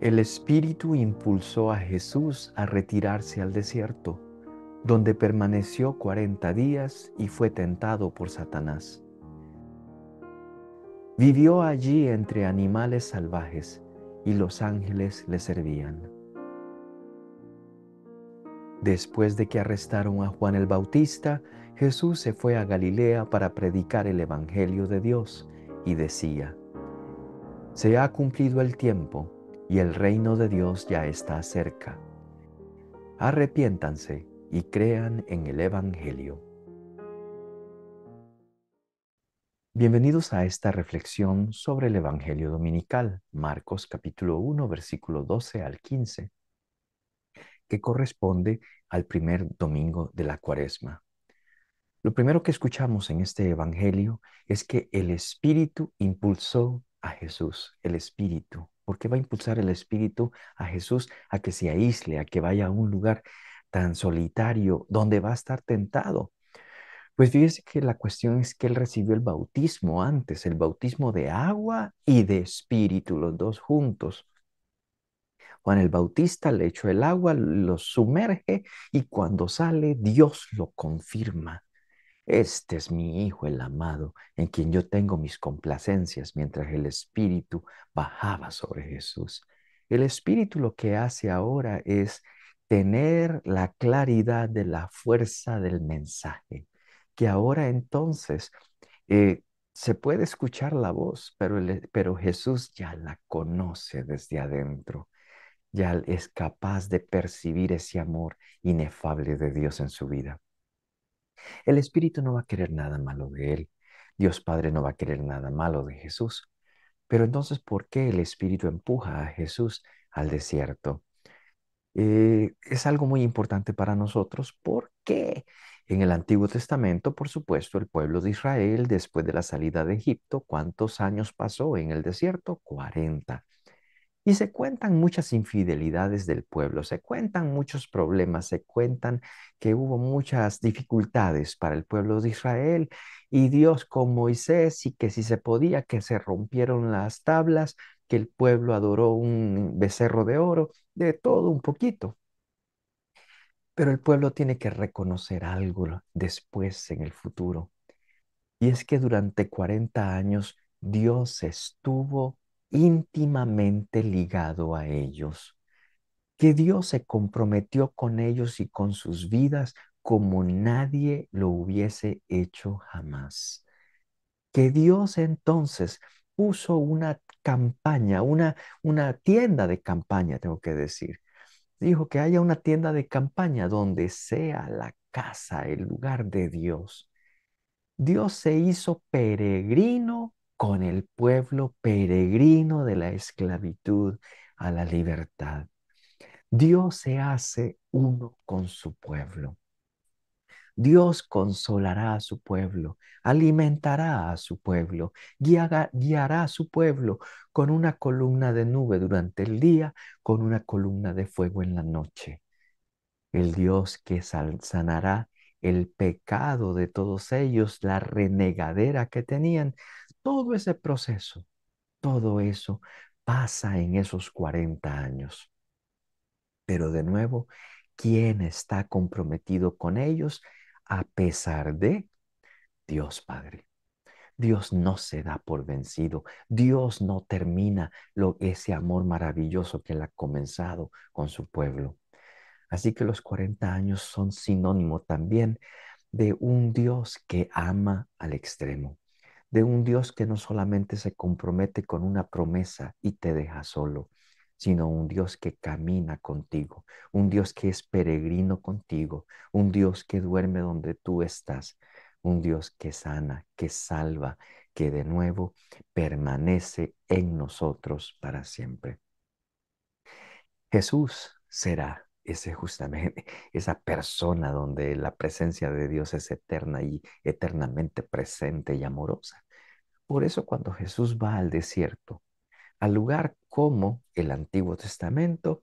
El Espíritu impulsó a Jesús a retirarse al desierto, donde permaneció cuarenta días y fue tentado por Satanás. Vivió allí entre animales salvajes y los ángeles le servían. Después de que arrestaron a Juan el Bautista, Jesús se fue a Galilea para predicar el Evangelio de Dios y decía, Se ha cumplido el tiempo y el reino de Dios ya está cerca. Arrepiéntanse y crean en el Evangelio. Bienvenidos a esta reflexión sobre el Evangelio Dominical, Marcos capítulo 1, versículo 12 al 15, que corresponde al primer domingo de la cuaresma. Lo primero que escuchamos en este Evangelio es que el Espíritu impulsó a Jesús, el Espíritu. ¿Por qué va a impulsar el Espíritu a Jesús a que se aísle, a que vaya a un lugar tan solitario donde va a estar tentado? Pues fíjese que la cuestión es que él recibió el bautismo antes, el bautismo de agua y de espíritu, los dos juntos. Juan el Bautista le echó el agua, lo sumerge y cuando sale Dios lo confirma. Este es mi Hijo el amado, en quien yo tengo mis complacencias, mientras el Espíritu bajaba sobre Jesús. El Espíritu lo que hace ahora es tener la claridad de la fuerza del mensaje, que ahora entonces eh, se puede escuchar la voz, e, pero Jesús ya la conoce desde adentro, ya es capaz de percibir ese amor inefable de Dios en su vida. El Espíritu no va a querer nada malo de él. Dios Padre no va a querer nada malo de Jesús. Pero entonces, ¿por qué el Espíritu empuja a Jesús al desierto? Eh, es algo muy importante para nosotros porque en el Antiguo Testamento, por supuesto, el pueblo de Israel, después de la salida de Egipto, ¿cuántos años pasó en el desierto? 40. Y se cuentan muchas infidelidades del pueblo, se cuentan muchos problemas, se cuentan que hubo muchas dificultades para el pueblo de Israel y Dios con Moisés y que si se podía, que se rompieron las tablas, que el pueblo adoró un becerro de oro, de todo un poquito. Pero el pueblo tiene que reconocer algo después en el futuro. Y es que durante 40 años Dios estuvo íntimamente ligado a ellos, que Dios se comprometió con ellos y con sus vidas como nadie lo hubiese hecho jamás. Que Dios entonces puso una campaña, una, una tienda de campaña, tengo que decir. Dijo que haya una tienda de campaña donde sea la casa, el lugar de Dios. Dios se hizo peregrino con el pueblo peregrino de la esclavitud a la libertad. Dios se hace uno con su pueblo. Dios consolará a su pueblo, alimentará a su pueblo, guiará, a su pueblo con una columna de nube durante el día, con una columna de fuego en la noche. El Dios que sanará el pecado de todos ellos, la renegadera que tenían, todo ese proceso, todo eso pasa en esos 40 años. Pero de nuevo, ¿quién está comprometido con ellos a pesar de Dios Padre? Dios no se da por vencido. Dios no termina lo, ese amor maravilloso que Él ha comenzado con su pueblo. Así que los 40 años son sinónimo también de un Dios que ama al extremo de un Dios que no solamente se compromete con una promesa y te deja solo, sino un Dios que camina contigo, un Dios que es peregrino contigo, un Dios que duerme donde tú estás, un Dios que sana, que salva, que de nuevo permanece en nosotros para siempre. Jesús será ese justamente esa persona donde la presencia de Dios es eterna y eternamente presente y amorosa. Por eso cuando Jesús va al desierto, al lugar como el Antiguo Testamento,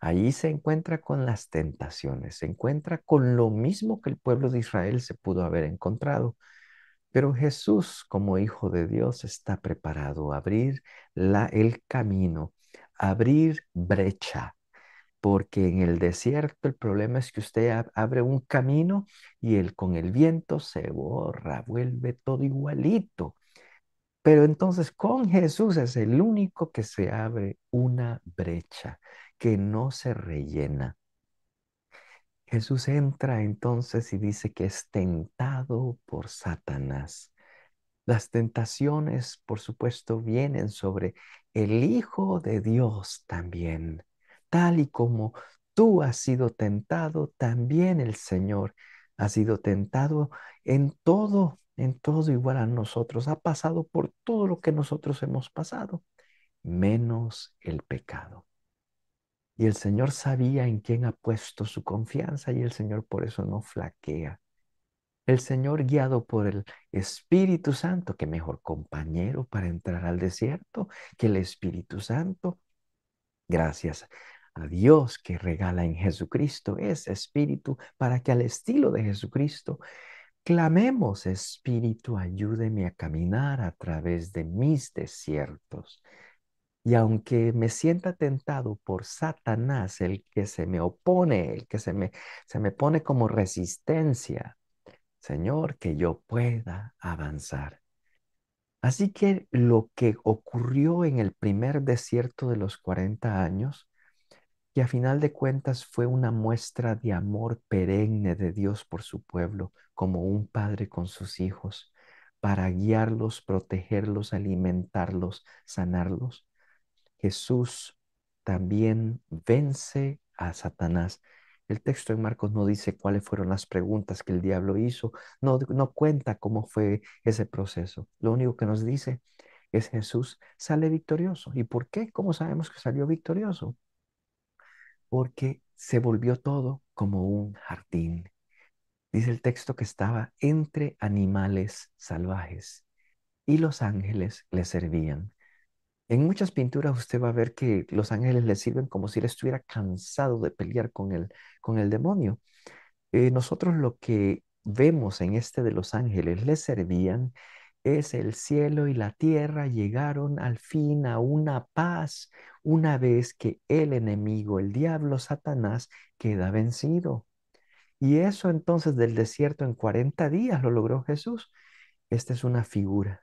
allí se encuentra con las tentaciones, se encuentra con lo mismo que el pueblo de Israel se pudo haber encontrado. Pero Jesús, como Hijo de Dios, está preparado a abrir la, el camino, abrir brecha porque en el desierto el problema es que usted abre un camino y el, con el viento se borra, vuelve todo igualito. Pero entonces con Jesús es el único que se abre una brecha que no se rellena. Jesús entra entonces y dice que es tentado por Satanás. Las tentaciones, por supuesto, vienen sobre el Hijo de Dios también tal y como tú has sido tentado, también el Señor ha sido tentado en todo, en todo igual a nosotros, ha pasado por todo lo que nosotros hemos pasado, menos el pecado. Y el Señor sabía en quién ha puesto su confianza y el Señor por eso no flaquea. El Señor guiado por el Espíritu Santo, que mejor compañero para entrar al desierto que el Espíritu Santo. Gracias Dios que regala en Jesucristo ese espíritu para que al estilo de Jesucristo clamemos, Espíritu, ayúdeme a caminar a través de mis desiertos. Y aunque me sienta tentado por Satanás, el que se me opone, el que se me, se me pone como resistencia, Señor, que yo pueda avanzar. Así que lo que ocurrió en el primer desierto de los 40 años y a final de cuentas fue una muestra de amor perenne de Dios por su pueblo, como un padre con sus hijos, para guiarlos, protegerlos, alimentarlos, sanarlos. Jesús también vence a Satanás. El texto de Marcos no dice cuáles fueron las preguntas que el diablo hizo, no, no cuenta cómo fue ese proceso. Lo único que nos dice es Jesús sale victorioso. ¿Y por qué? ¿Cómo sabemos que salió victorioso? porque se volvió todo como un jardín. Dice el texto que estaba entre animales salvajes y los ángeles le servían. En muchas pinturas usted va a ver que los ángeles le sirven como si le estuviera cansado de pelear con el, demonio. Eh, nosotros lo que vemos en este de los ángeles le servían es el cielo y la tierra llegaron al fin a una paz una vez que el enemigo, el diablo, Satanás, queda vencido. Y eso entonces del desierto en 40 días lo logró Jesús. Esta es una figura.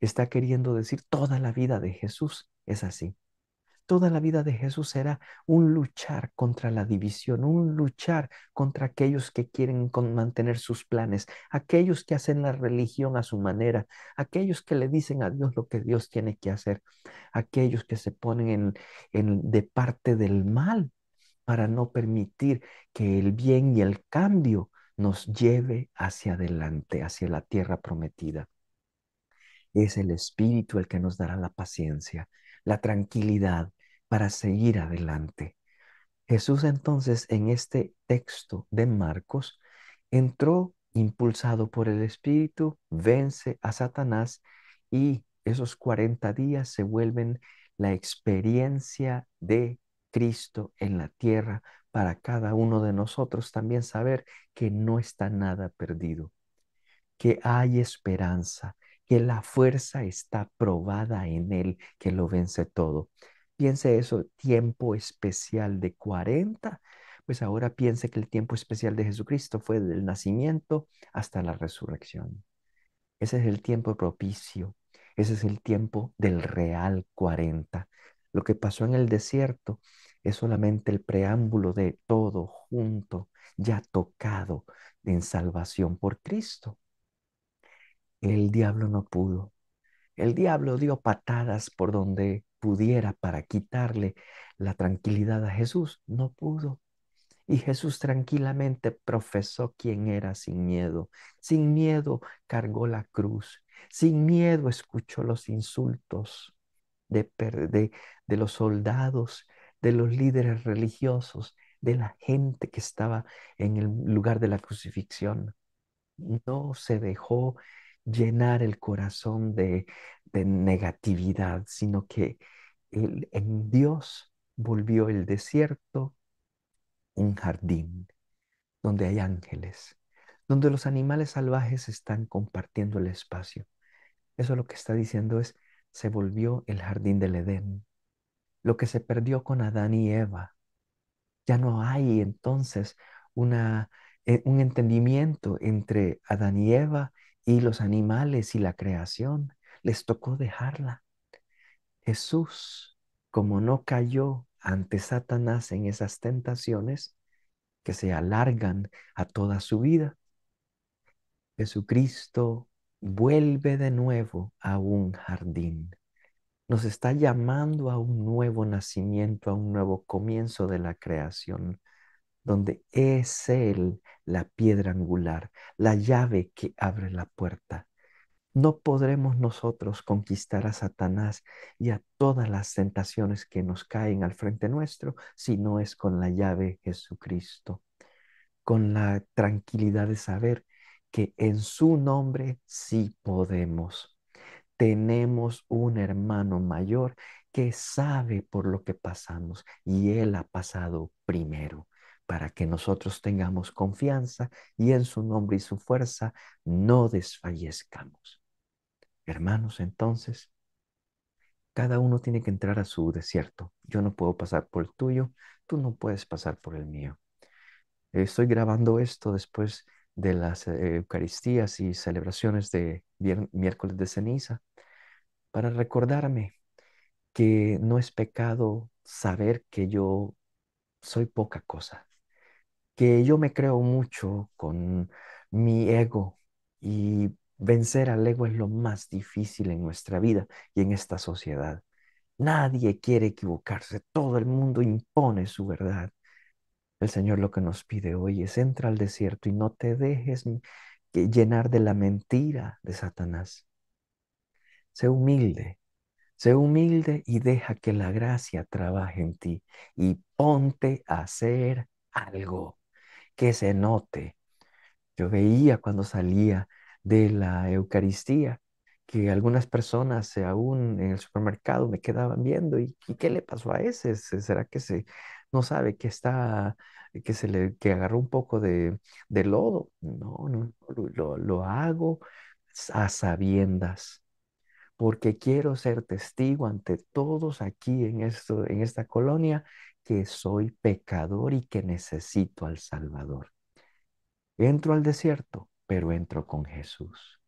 Está queriendo decir toda la vida de Jesús es así. Toda la vida de Jesús era un luchar contra la división, un luchar contra aquellos que quieren mantener sus planes, aquellos que hacen la religión a su manera, aquellos que le dicen a Dios lo que Dios tiene que hacer, aquellos que se ponen en, de parte del mal para no permitir que el bien y el cambio nos lleve hacia adelante, hacia la tierra prometida. Es el Espíritu el que nos dará la paciencia, la tranquilidad, para seguir adelante. Jesús entonces en este texto de Marcos entró impulsado por el Espíritu, vence a Satanás y esos 40 días se vuelven la experiencia de Cristo en la tierra para cada uno de nosotros también saber que no está nada perdido, que hay esperanza, que la fuerza está probada en Él, que lo vence todo. Piense eso, tiempo especial de 40. Pues ahora piense que el tiempo especial de Jesucristo fue del nacimiento hasta la resurrección. Ese es el tiempo propicio, ese es el tiempo del real 40. Lo que pasó en el desierto es solamente el preámbulo de todo junto, ya tocado en salvación por Cristo. El diablo no pudo. El diablo dio patadas por donde pudiera para quitarle la tranquilidad a Jesús, no pudo. Y Jesús tranquilamente profesó quién era sin miedo. Sin miedo cargó la cruz. Sin miedo escuchó los insultos de, de los soldados, de los líderes religiosos, de la gente que estaba en el lugar de la crucifixión. No se dejó llenar el corazón de, negatividad, sino que en Dios volvió el desierto un jardín donde hay ángeles, donde los animales salvajes están compartiendo el espacio. Eso lo que está diciendo es, se volvió el jardín del Edén. Lo que se perdió con Adán y Eva. Ya no hay entonces eh, un entendimiento entre Adán y Eva y los animales y la creación. Les tocó dejarla. Jesús, como no cayó ante Satanás en esas tentaciones que se alargan a toda su vida, Jesucristo vuelve de nuevo a un jardín. Nos está llamando a un nuevo nacimiento, a un nuevo comienzo de la creación, donde es Él la piedra angular, la llave que abre la puerta. No podremos nosotros conquistar a Satanás y a todas las tentaciones que nos caen al frente nuestro si no es con la llave Jesucristo, con la tranquilidad de saber que en su nombre sí podemos. Tenemos un hermano mayor que sabe por lo que pasamos y él ha pasado primero para que nosotros tengamos confianza y en su nombre y su fuerza no desfallezcamos. Hermanos, entonces, cada uno tiene que entrar a su desierto. Yo no puedo pasar por el tuyo, tú no puedes pasar por el mío. Estoy grabando esto después de las eh, Eucaristías y celebraciones de miércoles de ceniza para recordarme que no es pecado saber que yo soy poca cosa, que yo me creo mucho con mi ego y vencer al ego es lo más difícil en nuestra vida y en esta sociedad. Nadie quiere equivocarse, todo el mundo impone su verdad. El Señor lo que nos pide hoy es entra al desierto y no te dejes llenar de la mentira de Satanás. Sé humilde, sé humilde y deja que la gracia trabaje en ti y ponte a hacer algo que se note. Yo veía cuando salía de la Eucaristía que algunas personas eh, aún en el supermercado me quedaban viendo y, qué le pasó a ese, será que se no sabe que está que se le que agarró un poco de, de lodo. No, no, no lo, lo hago a sabiendas porque quiero ser testigo ante todos aquí en, esto, en esta colonia que soy pecador y que necesito al Salvador. Entro al desierto, pero entro con Jesús.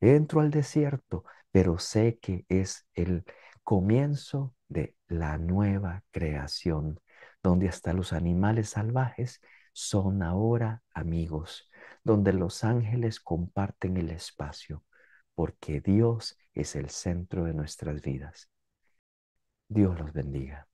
Entro al desierto, pero sé que es el comienzo de la nueva creación, donde hasta los animales salvajes son ahora amigos, donde los ángeles comparten el espacio, porque Dios es el centro de nuestras vidas. Dios los bendiga.